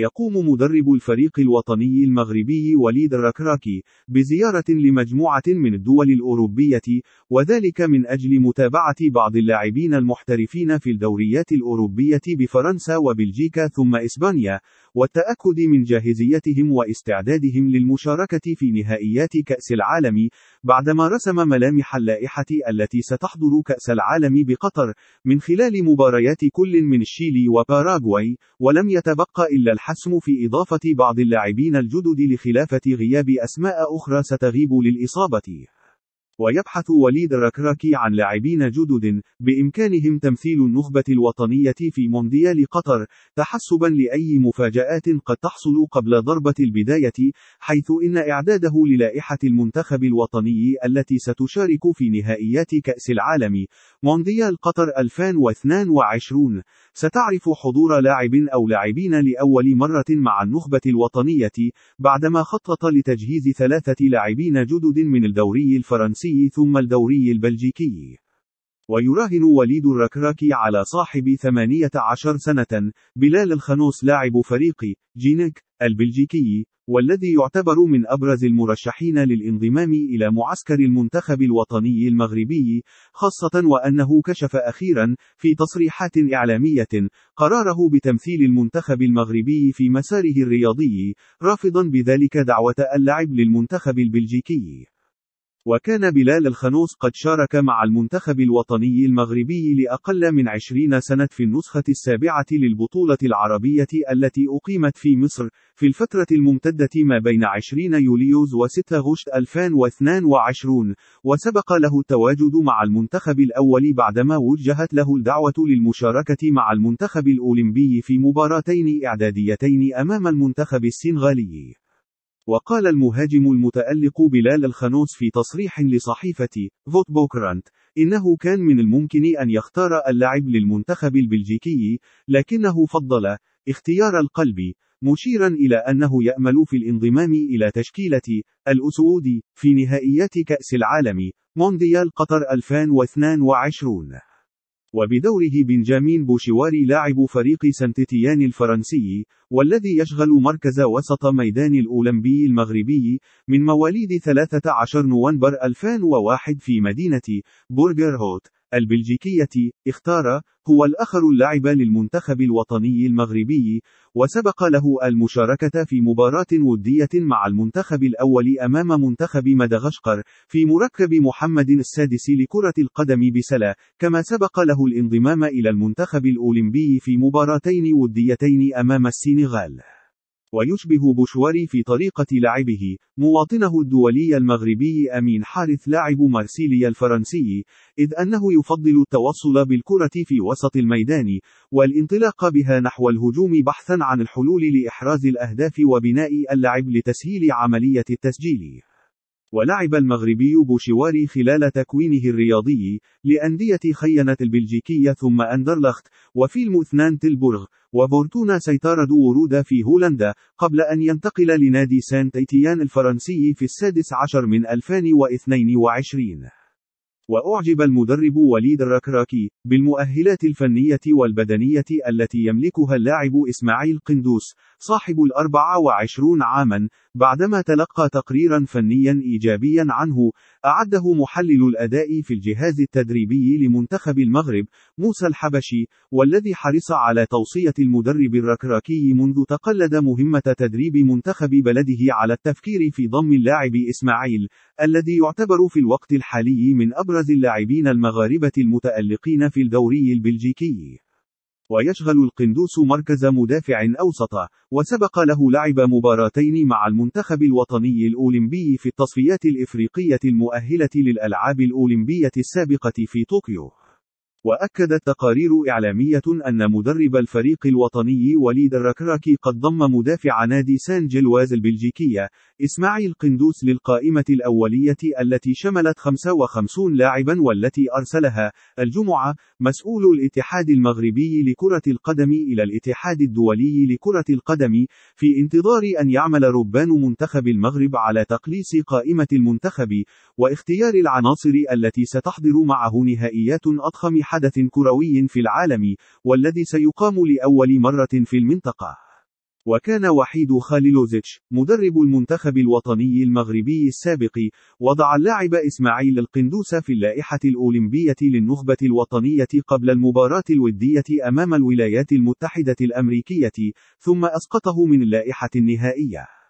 يقوم مدرب الفريق الوطني المغربي وليد الركراكي بزيارة لمجموعة من الدول الأوروبية، وذلك من أجل متابعة بعض اللاعبين المحترفين في الدوريات الأوروبية بفرنسا وبلجيكا ثم إسبانيا، والتأكد من جاهزيتهم واستعدادهم للمشاركة في نهائيات كأس العالم، بعدما رسم ملامح اللائحة التي ستحضر كأس العالم بقطر، من خلال مباريات كل من الشيلي وباراغواي، ولم يتبقى إلا الحسم في إضافة بعض اللاعبين الجدد لخلافة غياب أسماء أخرى ستغيب للإصابة ويبحث وليد الركراكي عن لاعبين جدد بإمكانهم تمثيل النخبة الوطنية في مونديال قطر تحسبا لأي مفاجآت قد تحصل قبل ضربة البداية حيث إن إعداده للائحة المنتخب الوطني التي ستشارك في نهائيات كأس العالم مونديال قطر 2022 ستعرف حضور لاعب أو لاعبين لأول مرة مع النخبة الوطنية بعدما خطط لتجهيز ثلاثة لاعبين جدد من الدوري الفرنسي الفرنسي ثم الدوري البلجيكي ويراهن وليد الركراكي على صاحب 18 سنة بلال الخنوس لاعب فريق جينك البلجيكي والذي يعتبر من أبرز المرشحين للانضمام إلى معسكر المنتخب الوطني المغربي خاصة وأنه كشف أخيرا في تصريحات إعلامية قراره بتمثيل المنتخب المغربي في مساره الرياضي رافضا بذلك دعوة اللعب للمنتخب البلجيكي وكان بلال الخنوس قد شارك مع المنتخب الوطني المغربي لأقل من عشرين سنة في النسخة السابعة للبطولة العربية التي أقيمت في مصر في الفترة الممتدة ما بين 20 يوليوز و6 غشت 2022 وسبق له التواجد مع المنتخب الأول بعدما وجهت له الدعوة للمشاركة مع المنتخب الأولمبي في مباراتين إعداديتين أمام المنتخب السنغالي وقال المهاجم المتألق بلال الخنوس في تصريح لصحيفة فوت بوكرانت إنه كان من الممكن أن يختار اللعب للمنتخب البلجيكي لكنه فضل اختيار القلب مشيرا إلى أنه يأمل في الانضمام إلى تشكيلة الأسود في نهائيات كأس العالم مونديال قطر 2022 وبدوره بنجامين بوشواري لاعب فريق سانتيتيان الفرنسي، والذي يشغل مركز وسط ميدان الأولمبي المغربي، من مواليد 13 نوفمبر 2001 في مدينة برجر هوت، البلجيكية اختار هو الآخر اللاعب للمنتخب الوطني المغربي وسبق له المشاركة في مباراة ودية مع المنتخب الأول أمام منتخب مدغشقر في مركب محمد السادس لكرة القدم بسلا كما سبق له الانضمام إلى المنتخب الأولمبي في مباراتين وديتين أمام السنغال ويشبه بوشواري في طريقة لعبه مواطنه الدولي المغربي أمين حارث لاعب مارسيليا الفرنسي إذ أنه يفضل التوصل بالكرة في وسط الميدان والانطلاق بها نحو الهجوم بحثا عن الحلول لإحراز الأهداف وبناء اللعب لتسهيل عملية التسجيل ولعب المغربي بوشواري خلال تكوينه الرياضي لأندية خينة البلجيكية ثم أندرلخت وفيلم اثنان تلبورغ وبورتونا سيطرد ورود في هولندا قبل أن ينتقل لنادي سانت ايتيان الفرنسي في السادس عشر من 2022 وأعجب المدرب وليد الركراكي بالمؤهلات الفنية والبدنية التي يملكها اللاعب إسماعيل قندوس صاحب الأربعة وعشرون عاما بعدما تلقى تقريرا فنيا إيجابيا عنه أعده محلل الأداء في الجهاز التدريبي لمنتخب المغرب موسى الحبشي والذي حرص على توصية المدرب الركراكي منذ تقلد مهمة تدريب منتخب بلده على التفكير في ضم اللاعب إسماعيل الذي يعتبر في الوقت الحالي من أبرز اللاعبين المغاربة المتألقين في الدوري البلجيكي ويشغل القندوس مركز مدافع أوسط وسبق له لعب مباراتين مع المنتخب الوطني الأولمبي في التصفيات الإفريقية المؤهلة للألعاب الأولمبية السابقة في طوكيو وأكدت تقارير إعلامية أن مدرب الفريق الوطني وليد الركراكي قد ضم مدافع نادي سان جيلواز البلجيكية إسماعيل قندوس للقائمة الأولية التي شملت 55 لاعبا والتي أرسلها الجمعة مسؤول الاتحاد المغربي لكرة القدم إلى الاتحاد الدولي لكرة القدم في انتظار أن يعمل ربان منتخب المغرب على تقليص قائمة المنتخب واختيار العناصر التي ستحضر معه نهائيات أضخم حدث كروي في العالم والذي سيقام لأول مرة في المنطقة وكان وحيد خاليلوزيتش مدرب المنتخب الوطني المغربي السابق وضع اللاعب إسماعيل القندوس في اللائحة الأولمبية للنخبة الوطنية قبل المباراة الودية أمام الولايات المتحدة الأمريكية ثم أسقطه من اللائحة النهائية